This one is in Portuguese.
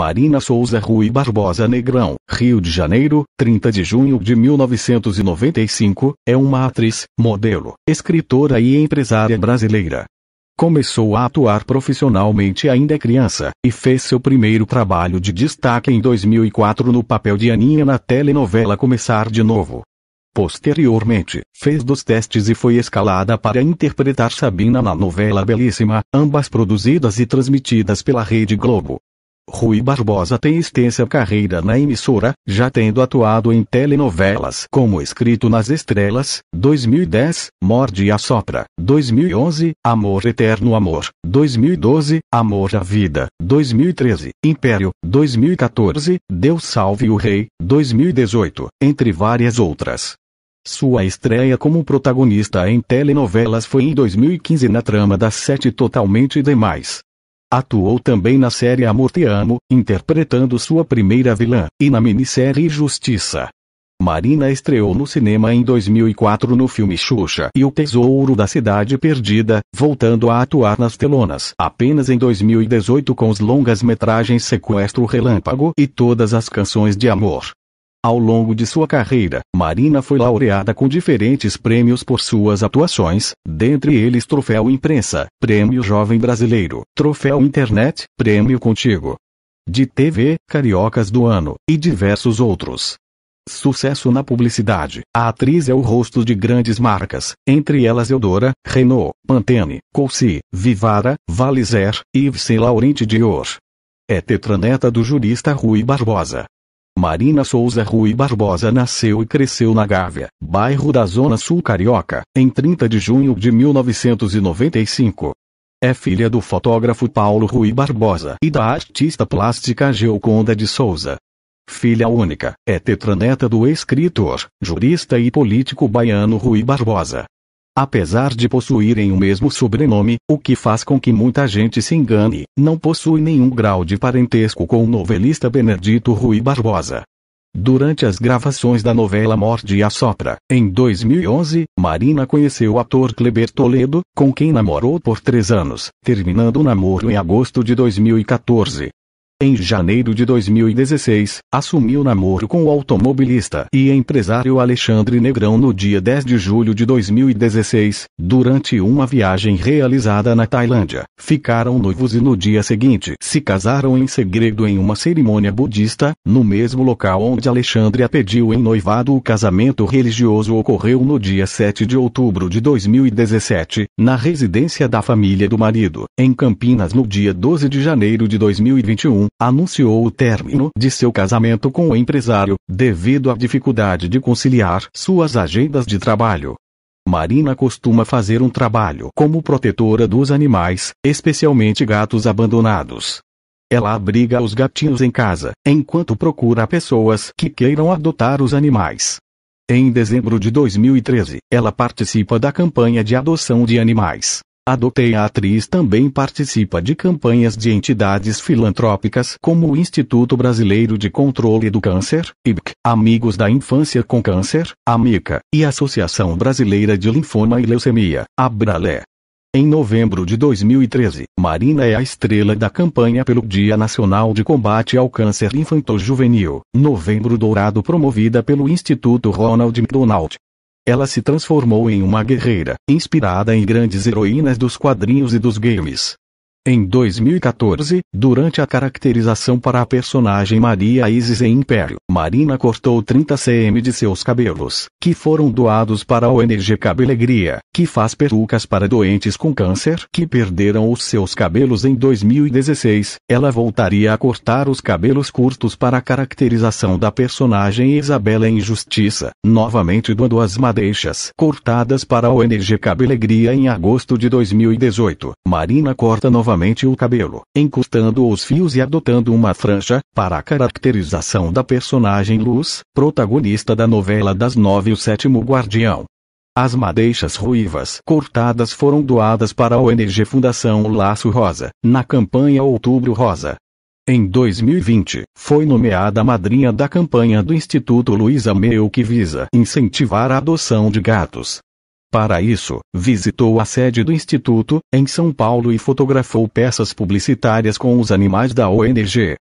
Marina Souza Rui Barbosa Negrão, Rio de Janeiro, 30 de junho de 1995, é uma atriz, modelo, escritora e empresária brasileira. Começou a atuar profissionalmente ainda criança, e fez seu primeiro trabalho de destaque em 2004 no papel de Aninha na telenovela Começar de Novo. Posteriormente, fez dos testes e foi escalada para interpretar Sabina na novela Belíssima, ambas produzidas e transmitidas pela Rede Globo. Rui Barbosa tem extensa carreira na emissora, já tendo atuado em telenovelas como Escrito nas Estrelas, 2010, Morde e Assopra, 2011, Amor Eterno Amor, 2012, Amor à Vida, 2013, Império, 2014, Deus Salve o Rei, 2018, entre várias outras. Sua estreia como protagonista em telenovelas foi em 2015 na trama das Sete Totalmente Demais, Atuou também na série Amor Te Amo, interpretando sua primeira vilã, e na minissérie Justiça. Marina estreou no cinema em 2004 no filme Xuxa e o Tesouro da Cidade Perdida, voltando a atuar nas telonas apenas em 2018 com os longas-metragens Sequestro Relâmpago e Todas as Canções de Amor. Ao longo de sua carreira, Marina foi laureada com diferentes prêmios por suas atuações, dentre eles Troféu Imprensa, Prêmio Jovem Brasileiro, Troféu Internet, Prêmio Contigo, de TV, Cariocas do Ano, e diversos outros. Sucesso na publicidade. A atriz é o rosto de grandes marcas, entre elas Eudora, Renault, Pantene, Colci, Vivara, Valizer, Yves Saint Laurent Dior. É tetraneta do jurista Rui Barbosa. Marina Souza Rui Barbosa nasceu e cresceu na Gávea, bairro da Zona Sul Carioca, em 30 de junho de 1995. É filha do fotógrafo Paulo Rui Barbosa e da artista plástica Geoconda de Souza. Filha única, é tetraneta do escritor, jurista e político baiano Rui Barbosa, apesar de possuírem o mesmo sobrenome, o que faz com que muita gente se engane, não possui nenhum grau de parentesco com o novelista Benedito Rui Barbosa. Durante as gravações da novela Morde e a Sopra, em 2011, Marina conheceu o ator Kleber Toledo, com quem namorou por três anos, terminando o namoro em agosto de 2014. Em janeiro de 2016, assumiu namoro com o automobilista e empresário Alexandre Negrão no dia 10 de julho de 2016, durante uma viagem realizada na Tailândia. Ficaram noivos e no dia seguinte se casaram em segredo em uma cerimônia budista, no mesmo local onde Alexandre a pediu em noivado. O casamento religioso ocorreu no dia 7 de outubro de 2017, na residência da família do marido, em Campinas no dia 12 de janeiro de 2021 anunciou o término de seu casamento com o empresário, devido à dificuldade de conciliar suas agendas de trabalho. Marina costuma fazer um trabalho como protetora dos animais, especialmente gatos abandonados. Ela abriga os gatinhos em casa, enquanto procura pessoas que queiram adotar os animais. Em dezembro de 2013, ela participa da campanha de adoção de animais. A a atriz também participa de campanhas de entidades filantrópicas como o Instituto Brasileiro de Controle do Câncer, IBC, Amigos da Infância com Câncer, AMICA, e Associação Brasileira de Linfoma e Leucemia, ABRALE. Em novembro de 2013, Marina é a estrela da campanha pelo Dia Nacional de Combate ao Câncer Infanto-Juvenil, Novembro Dourado promovida pelo Instituto Ronald McDonald, ela se transformou em uma guerreira, inspirada em grandes heroínas dos quadrinhos e dos games. Em 2014, durante a caracterização para a personagem Maria Isis em Império, Marina cortou 30 cm de seus cabelos, que foram doados para a ONG Cabelegria, que faz perucas para doentes com câncer que perderam os seus cabelos em 2016. Ela voltaria a cortar os cabelos curtos para a caracterização da personagem Isabela em Justiça, novamente doando as madeixas cortadas para a ONG Cabelegria em agosto de 2018. Marina corta novamente novamente o cabelo, encostando os fios e adotando uma franja, para a caracterização da personagem Luz, protagonista da novela das nove e O Sétimo Guardião. As madeixas ruivas cortadas foram doadas para a ONG Fundação Laço Rosa, na campanha Outubro Rosa. Em 2020, foi nomeada madrinha da campanha do Instituto Luísa Mel que visa incentivar a adoção de gatos. Para isso, visitou a sede do Instituto, em São Paulo e fotografou peças publicitárias com os animais da ONG.